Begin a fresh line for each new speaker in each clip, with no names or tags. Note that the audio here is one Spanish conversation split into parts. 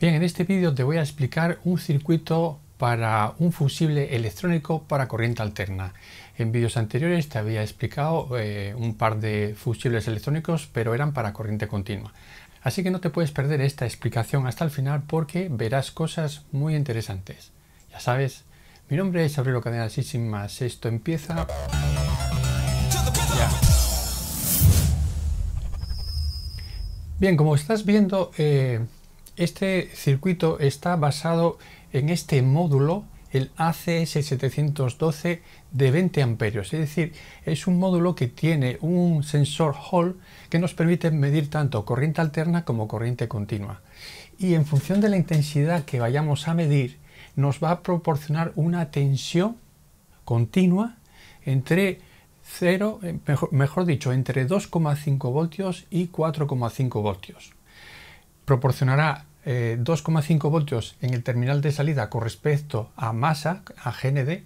Bien, en este vídeo te voy a explicar un circuito para un fusible electrónico para corriente alterna. En vídeos anteriores te había explicado eh, un par de fusibles electrónicos, pero eran para corriente continua. Así que no te puedes perder esta explicación hasta el final porque verás cosas muy interesantes. Ya sabes, mi nombre es Aurelio y Sin más. Esto empieza... Bien, como estás viendo... Eh, este circuito está basado en este módulo, el ACS712 de 20 amperios, es decir, es un módulo que tiene un sensor Hall que nos permite medir tanto corriente alterna como corriente continua. Y en función de la intensidad que vayamos a medir, nos va a proporcionar una tensión continua entre 0, eh, mejor, dicho, entre 2,5 voltios y 4,5 voltios. Proporcionará 2,5 eh, voltios en el terminal de salida con respecto a masa, a GND,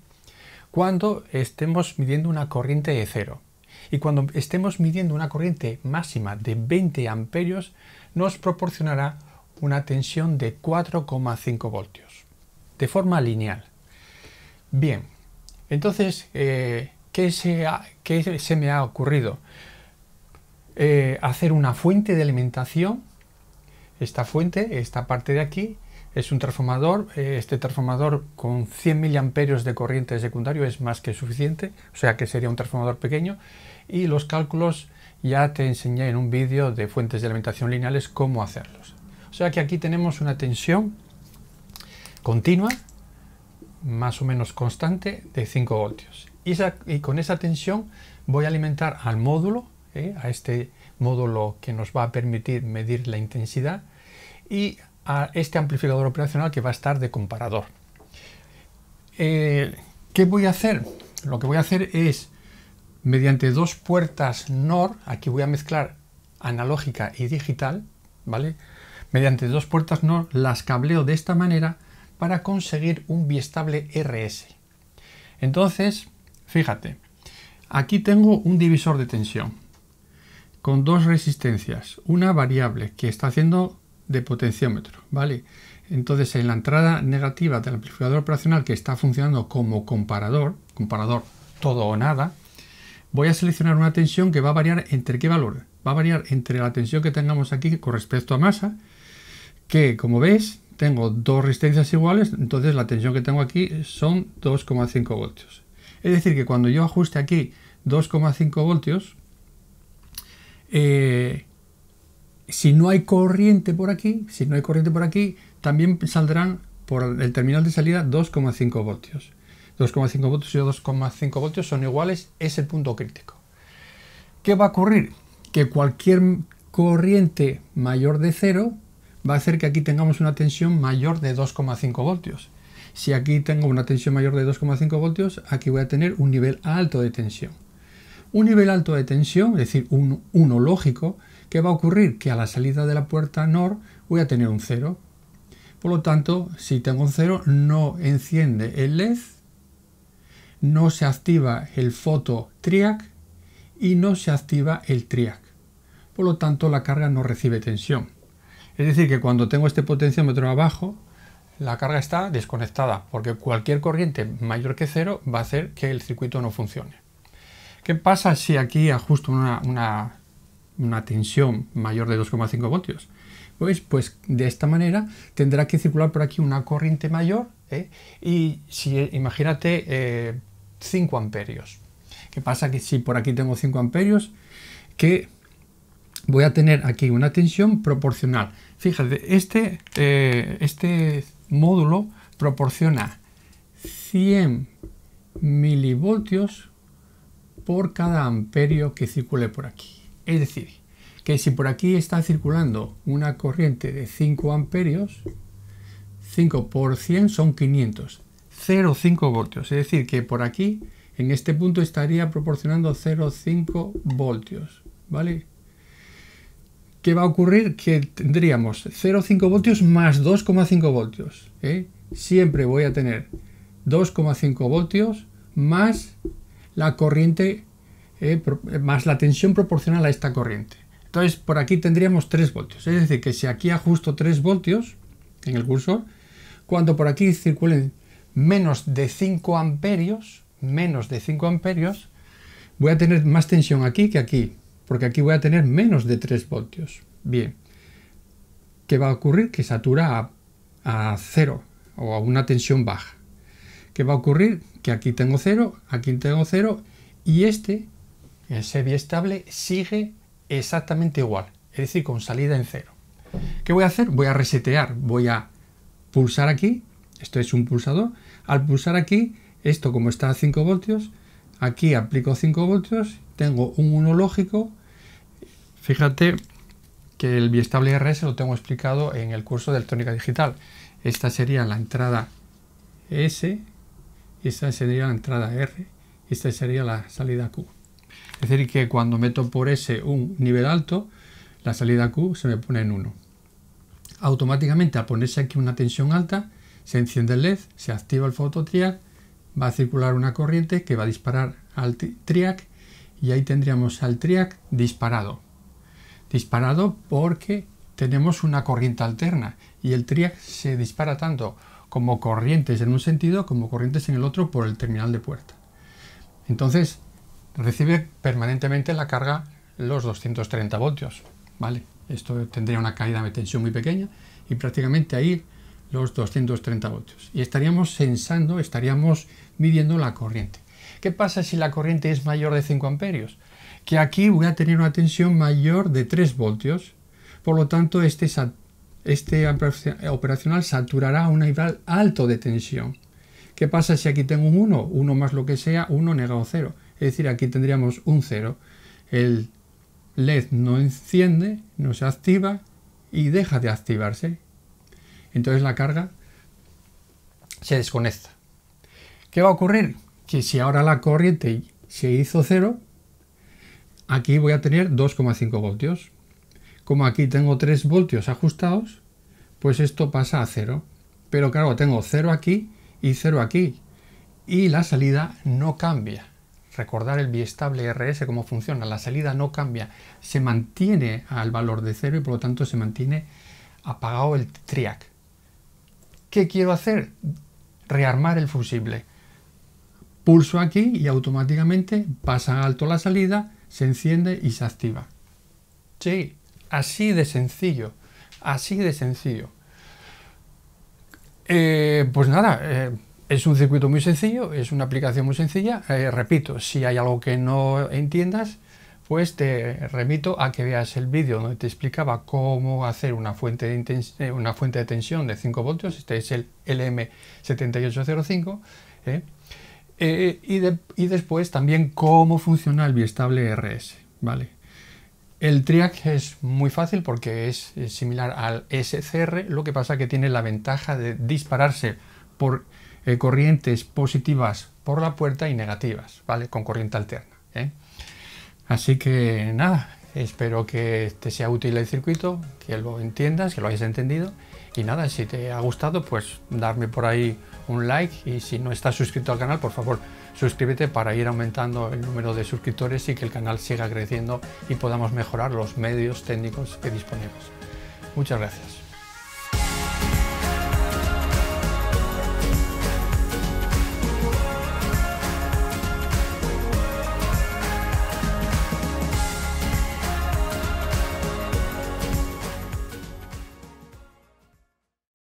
cuando estemos midiendo una corriente de cero. Y cuando estemos midiendo una corriente máxima de 20 amperios, nos proporcionará una tensión de 4,5 voltios, de forma lineal. Bien, entonces, eh, ¿qué, se me ha ocurrido? Eh, hacer una fuente de alimentación esta fuente, esta parte de aquí, es un transformador, eh, este transformador con 100 miliamperios de corriente secundario es más que suficiente, o sea que sería un transformador pequeño y los cálculos ya te enseñé en un vídeo de fuentes de alimentación lineales cómo hacerlos. O sea que aquí tenemos una tensión continua, más o menos constante, de 5 voltios. Y, con esa tensión voy a alimentar al módulo, eh, a este módulo que nos va a permitir medir la intensidad y a este amplificador operacional que va a estar de comparador. Eh, ¿Qué voy a hacer? Lo que voy a hacer es, mediante dos puertas NOR, aquí voy a mezclar analógica y digital, ¿vale? Mediante dos puertas NOR las cableo de esta manera para conseguir un biestable RS. Entonces, fíjate, aquí tengo un divisor de tensión con dos resistencias, una variable que está haciendo de potenciómetro, ¿vale? Entonces en la entrada negativa del amplificador operacional que está funcionando como comparador, comparador todo o nada, voy a seleccionar una tensión que va a variar entre qué valor? Va a variar entre la tensión que tengamos aquí con respecto a masa, que como veis tengo dos resistencias iguales, entonces la tensión que tengo aquí son 2,5 voltios. Es decir, que cuando yo ajuste aquí 2,5 voltios, eh, si no hay corriente por aquí, si no hay corriente por aquí, también saldrán por el terminal de salida 2,5 voltios. 2,5 voltios y 2,5 voltios son iguales, es el punto crítico. ¿Qué va a ocurrir? Que cualquier corriente mayor de cero va a hacer que aquí tengamos una tensión mayor de 2,5 voltios. Si aquí tengo una tensión mayor de 2,5 voltios, aquí voy a tener un nivel alto de tensión. Un nivel alto de tensión, es decir, un 1 lógico, que va a ocurrir que a la salida de la puerta NOR voy a tener un 0. Por lo tanto, si tengo un 0, no enciende el LED, no se activa el foto triac y no se activa el triac. Por lo tanto, la carga no recibe tensión. Es decir, que cuando tengo este potenciómetro abajo, la carga está desconectada, porque cualquier corriente mayor que cero va a hacer que el circuito no funcione. ¿Qué pasa si aquí ajusto una, tensión mayor de 2,5 voltios? Pues, pues de esta manera tendrá que circular por aquí una corriente mayor ¿eh? y si imagínate 5 eh, amperios. ¿Qué pasa que si por aquí tengo 5 amperios? Que voy a tener aquí una tensión proporcional. Fíjate, este, eh, este módulo proporciona 100 milivoltios por cada amperio que circule por aquí. Es decir, que si por aquí está circulando una corriente de 5 amperios, 5 por 100 son 500, 0,5 voltios. Es decir, que por aquí, en este punto, estaría proporcionando 0,5 voltios. ¿Vale? ¿Qué va a ocurrir? Que tendríamos 0,5 voltios más 2,5 voltios. ¿eh? Siempre voy a tener 2,5 voltios más la corriente eh, más la tensión proporcional a esta corriente. Entonces, por aquí tendríamos 3 voltios. Es decir, que si aquí ajusto 3 voltios en el cursor, cuando por aquí circulen menos de 5 amperios, menos de 5 amperios, voy a tener más tensión aquí que aquí, porque aquí voy a tener menos de 3 voltios. Bien, ¿qué va a ocurrir? Que satura a, a cero o a una tensión baja. ¿Qué va a ocurrir? que aquí tengo 0, aquí tengo 0 y este, el biestable, sigue exactamente igual, es decir, con salida en 0. ¿Qué voy a hacer? Voy a resetear, voy a pulsar aquí, esto es un pulsador, al pulsar aquí, esto como está a 5 voltios, aquí aplico 5 voltios, tengo un 1 lógico, fíjate que el biestable RS lo tengo explicado en el curso de electrónica digital. Esta sería la entrada S, esta sería la entrada R, esta sería la salida Q. Es decir, que cuando meto por S un nivel alto, la salida Q se me pone en 1. Automáticamente, al ponerse aquí una tensión alta, se enciende el LED, se activa el fototriac, va a circular una corriente que va a disparar al triac y ahí tendríamos al triac disparado. Disparado porque tenemos una corriente alterna y el triac se dispara tanto como corrientes en un sentido, como corrientes en el otro por el terminal de puerta. Entonces, recibe permanentemente la carga los 230 voltios, ¿vale? Esto tendría una caída de tensión muy pequeña y prácticamente ahí los 230 voltios. Y estaríamos sensando, estaríamos midiendo la corriente. ¿Qué pasa si la corriente es mayor de 5 amperios? Que aquí voy a tener una tensión mayor de 3 voltios, por lo tanto este este operacional saturará un nivel alto de tensión. ¿Qué pasa si aquí tengo un 1? 1 más lo que sea, 1 negado 0. Es decir, aquí tendríamos un 0. El LED no enciende, no se activa y deja de activarse. Entonces la carga se desconecta. ¿Qué va a ocurrir? Que si ahora la corriente se hizo 0, aquí voy a tener 2,5 voltios como aquí tengo 3 voltios ajustados, pues esto pasa a 0. Pero claro, tengo 0 aquí y 0 aquí. Y la salida no cambia. Recordar el biestable RS, cómo funciona. La salida no cambia. Se mantiene al valor de 0 y por lo tanto se mantiene apagado el TRIAC. ¿Qué quiero hacer? Rearmar el fusible. Pulso aquí y automáticamente pasa alto la salida, se enciende y se activa. Sí, Así de sencillo, así de sencillo. Eh, pues nada, eh, es un circuito muy sencillo, es una aplicación muy sencilla. Eh, repito, si hay algo que no entiendas, pues te remito a que veas el vídeo donde te explicaba cómo hacer una fuente de, una fuente de tensión de 5 voltios, este es el LM7805, y, después también cómo funciona el biestable RS, ¿vale? El TRIAC es muy fácil porque es similar al SCR, lo que pasa que tiene la ventaja de dispararse por eh, corrientes positivas por la puerta y negativas, ¿vale? Con corriente alterna. ¿eh? Así que nada, Espero que te este sea útil el circuito, que lo entiendas, que lo hayas entendido. Y nada, si te ha gustado, pues darme por ahí un like y si no estás suscrito al canal, por favor, suscríbete para ir aumentando el número de suscriptores y que el canal siga creciendo y podamos mejorar los medios técnicos que disponemos. Muchas gracias.